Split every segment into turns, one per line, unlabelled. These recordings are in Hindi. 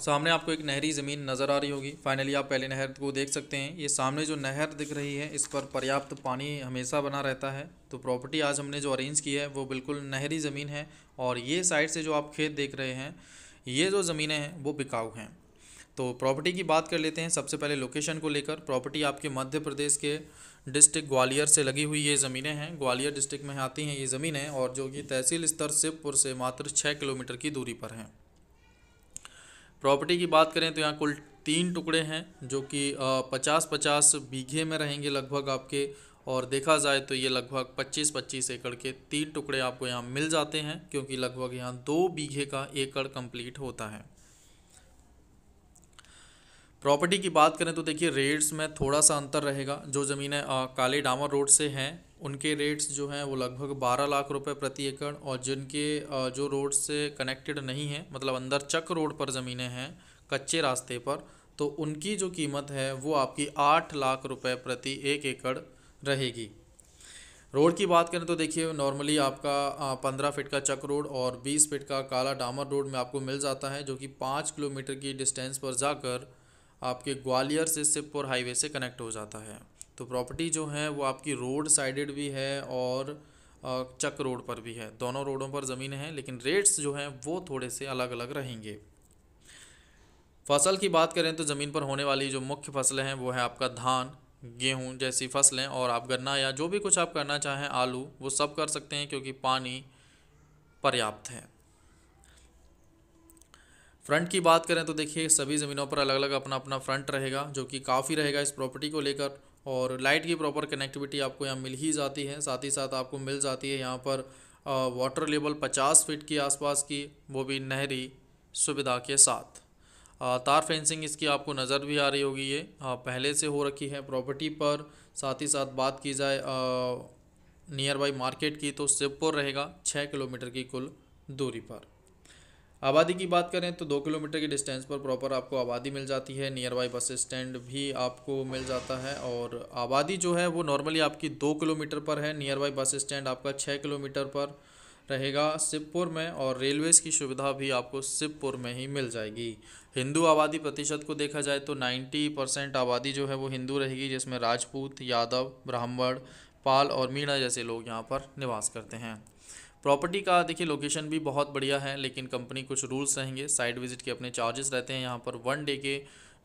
सामने आपको एक नहरी ज़मीन नज़र आ रही होगी फाइनली आप पहले नहर को देख सकते हैं ये सामने जो नहर दिख रही है इस पर पर्याप्त पानी हमेशा बना रहता है तो प्रॉपर्टी आज हमने जो अरेंज की है वो बिल्कुल नहरी ज़मीन है और ये साइड से जो आप खेत देख रहे हैं ये जो ज़मीनें हैं वो बिकाऊ हैं तो प्रॉपर्टी की बात कर लेते हैं सबसे पहले लोकेशन को लेकर प्रॉपर्टी आपके मध्य प्रदेश के डिस्ट्रिक्ट ग्वालियर से लगी हुई ये ज़मीनें हैं ग्वालियर डिस्ट्रिक्ट में आती हैं ये ज़मीनें और जो कि तहसील स्तर शिवपुर से मात्र छः किलोमीटर की दूरी पर हैं प्रॉपर्टी की बात करें तो यहाँ कुल तीन टुकड़े हैं जो कि पचास पचास बीघे में रहेंगे लगभग आपके और देखा जाए तो ये लगभग 25-25 एकड़ के तीन टुकड़े आपको यहाँ मिल जाते हैं क्योंकि लगभग यहाँ दो बीघे का एकड़ कंप्लीट होता है प्रॉपर्टी की बात करें तो देखिए रेट्स में थोड़ा सा अंतर रहेगा जो ज़मीनें काले डामर रोड से हैं उनके रेट्स जो हैं वो लगभग 12 लाख रुपए प्रति एकड़ और जिनके जो रोड से कनेक्टेड नहीं हैं मतलब अंदर चक रोड पर ज़मीनें हैं कच्चे रास्ते पर तो उनकी जो कीमत है वो आपकी आठ लाख रुपए प्रति एक एकड़ रहेगी रोड की बात करें तो देखिए नॉर्मली आपका पंद्रह फीट का चक रोड और बीस फीट का काला डामर रोड में आपको मिल जाता है जो कि पाँच किलोमीटर की डिस्टेंस पर जाकर आपके ग्वालियर से शिवपुर हाईवे से कनेक्ट हो जाता है तो प्रॉपर्टी जो है वो आपकी रोड साइडेड भी है और चक रोड पर भी है दोनों रोडों पर ज़मीन है लेकिन रेट्स जो हैं वो थोड़े से अलग अलग रहेंगे फसल की बात करें तो ज़मीन पर होने वाली जो मुख्य फसलें हैं वो है आपका धान गेहूं जैसी फसलें और आप गन्ना या जो भी कुछ आप करना चाहें आलू वो सब कर सकते हैं क्योंकि पानी पर्याप्त है फ्रंट की बात करें तो देखिए सभी ज़मीनों पर अलग अलग अपना अपना फ्रंट रहेगा जो कि काफ़ी रहेगा इस प्रॉपर्टी को लेकर और लाइट की प्रॉपर कनेक्टिविटी आपको यहाँ मिल ही जाती है साथ ही साथ आपको मिल जाती है यहाँ पर वाटर लेवल 50 फीट के आसपास की वो भी नहरी सुविधा के साथ आ, तार फेंसिंग इसकी आपको नज़र भी आ रही होगी ये आ, पहले से हो रखी है प्रॉपर्टी पर साथ ही साथ बात की जाए नियर बाई मार्केट की तो शिवपुर रहेगा छः किलोमीटर की कुल दूरी पर आबादी की बात करें तो दो किलोमीटर की डिस्टेंस पर प्रॉपर आपको आबादी मिल जाती है नियर बाई बस स्टैंड भी आपको मिल जाता है और आबादी जो है वो नॉर्मली आपकी दो किलोमीटर पर है नियर बाई बस स्टैंड आपका छः किलोमीटर पर रहेगा शिवपुर में और रेलवेज़ की सुविधा भी आपको शिवपुर में ही मिल जाएगी हिंदू आबादी प्रतिशत को देखा जाए तो नाइन्टी परसेंट आबादी जो है वो हिंदू रहेगी जिसमें राजपूत यादव ब्राह्मण पाल और मीणा जैसे लोग यहाँ पर निवास करते हैं प्रॉपर्टी का देखिए लोकेशन भी बहुत बढ़िया है लेकिन कंपनी कुछ रूल्स रहेंगे साइड विजिट के अपने चार्जेस रहते हैं यहाँ पर वन डे के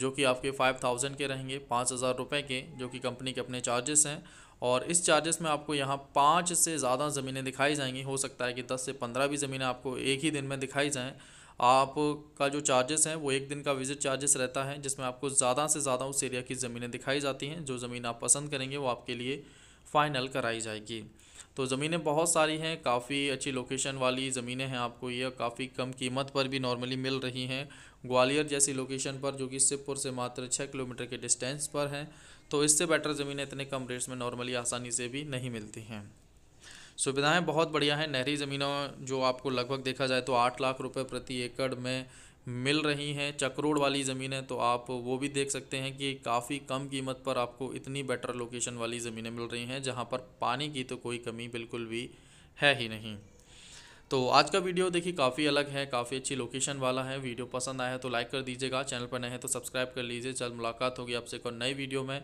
जो कि आपके फाइव थाउजेंड के रहेंगे पाँच हज़ार रुपये के जो कि कंपनी के अपने चार्जेस हैं और इस चार्जेस में आपको यहाँ पाँच से ज़्यादा ज़मीनें दिखाई जाएंगी हो सकता है कि दस से पंद्रह भी ज़मीनें आपको एक ही दिन में दिखाई जाएँ आपका जो चार्जेस हैं वो एक दिन का विजिट चार्जेस रहता है जिसमें आपको ज़्यादा से ज़्यादा उस एरिया की ज़मीनें दिखाई जाती हैं जो ज़मीन आप पसंद करेंगे वो आपके लिए फ़ाइनल कराई जाएगी तो ज़मीनें बहुत सारी हैं काफ़ी अच्छी लोकेशन वाली ज़मीनें हैं आपको ये काफ़ी कम कीमत पर भी नॉर्मली मिल रही हैं ग्वालियर जैसी लोकेशन पर जो कि सिपुर से मात्र छः किलोमीटर के डिस्टेंस पर हैं तो इससे बेटर ज़मीनें इतने कम रेट्स में नॉर्मली आसानी से भी नहीं मिलती हैं सुविधाएं बहुत बढ़िया हैं नहरी ज़मीनों जो आपको लगभग देखा जाए तो आठ लाख रुपए प्रति एकड़ में मिल रही हैं चक्रोड़ वाली ज़मीनें तो आप वो भी देख सकते हैं कि काफ़ी कम कीमत पर आपको इतनी बेटर लोकेशन वाली ज़मीनें मिल रही हैं जहाँ पर पानी की तो कोई कमी बिल्कुल भी है ही नहीं तो आज का वीडियो देखिए काफ़ी अलग है काफ़ी अच्छी लोकेशन वाला है वीडियो पसंद आया है तो लाइक कर दीजिएगा चैनल पर नए हैं तो सब्सक्राइब कर लीजिए चल मुलाकात होगी आपसे एक नई वीडियो में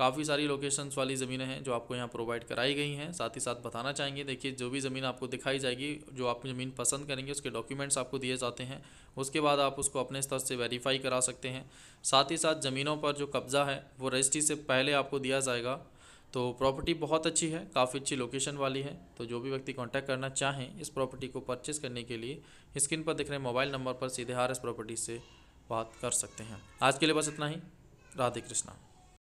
काफ़ी सारी लोकेशंस वाली ज़मीनें हैं जो आपको यहाँ प्रोवाइड कराई गई हैं साथ ही साथ बताना चाहेंगे देखिए जो भी ज़मीन आपको दिखाई जाएगी जो आप ज़मीन पसंद करेंगे उसके डॉक्यूमेंट्स आपको दिए जाते हैं उसके बाद आप उसको अपने स्तर से वेरीफाई करा सकते हैं साथ ही साथ ज़मीनों पर जो कब्ज़ा है वो रजिस्ट्री से पहले आपको दिया जाएगा तो प्रॉपर्टी बहुत अच्छी है काफ़ी अच्छी लोकेशन वाली है तो जो भी व्यक्ति कांटेक्ट करना चाहें इस प्रॉपर्टी को परचेस करने के लिए स्क्रीन पर दिख रहे मोबाइल नंबर पर सीधे हार प्रॉपर्टी से बात कर सकते हैं आज के लिए बस इतना ही राधे कृष्णा